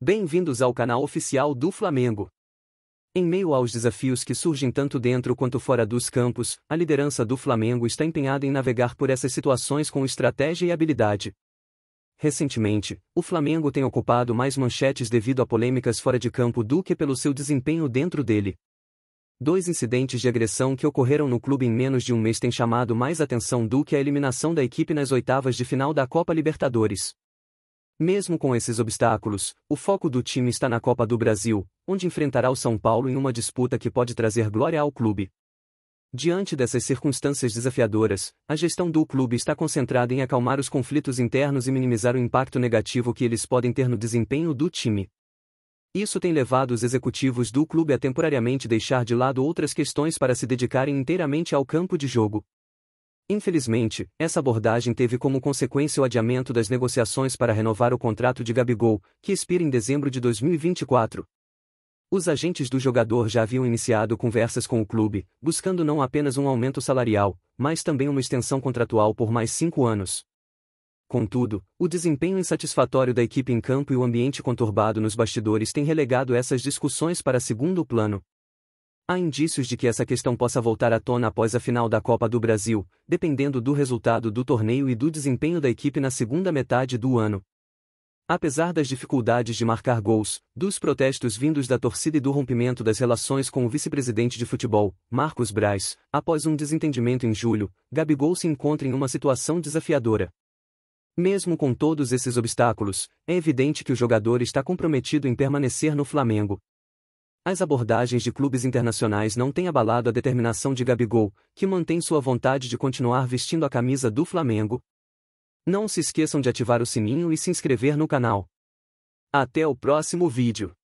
Bem-vindos ao canal oficial do Flamengo. Em meio aos desafios que surgem tanto dentro quanto fora dos campos, a liderança do Flamengo está empenhada em navegar por essas situações com estratégia e habilidade. Recentemente, o Flamengo tem ocupado mais manchetes devido a polêmicas fora de campo do que pelo seu desempenho dentro dele. Dois incidentes de agressão que ocorreram no clube em menos de um mês têm chamado mais atenção do que a eliminação da equipe nas oitavas de final da Copa Libertadores. Mesmo com esses obstáculos, o foco do time está na Copa do Brasil, onde enfrentará o São Paulo em uma disputa que pode trazer glória ao clube. Diante dessas circunstâncias desafiadoras, a gestão do clube está concentrada em acalmar os conflitos internos e minimizar o impacto negativo que eles podem ter no desempenho do time. Isso tem levado os executivos do clube a temporariamente deixar de lado outras questões para se dedicarem inteiramente ao campo de jogo. Infelizmente, essa abordagem teve como consequência o adiamento das negociações para renovar o contrato de Gabigol, que expira em dezembro de 2024. Os agentes do jogador já haviam iniciado conversas com o clube, buscando não apenas um aumento salarial, mas também uma extensão contratual por mais cinco anos. Contudo, o desempenho insatisfatório da equipe em campo e o ambiente conturbado nos bastidores têm relegado essas discussões para segundo plano. Há indícios de que essa questão possa voltar à tona após a final da Copa do Brasil, dependendo do resultado do torneio e do desempenho da equipe na segunda metade do ano. Apesar das dificuldades de marcar gols, dos protestos vindos da torcida e do rompimento das relações com o vice-presidente de futebol, Marcos Braz, após um desentendimento em julho, Gabigol se encontra em uma situação desafiadora. Mesmo com todos esses obstáculos, é evidente que o jogador está comprometido em permanecer no Flamengo. As abordagens de clubes internacionais não têm abalado a determinação de Gabigol, que mantém sua vontade de continuar vestindo a camisa do Flamengo. Não se esqueçam de ativar o sininho e se inscrever no canal. Até o próximo vídeo.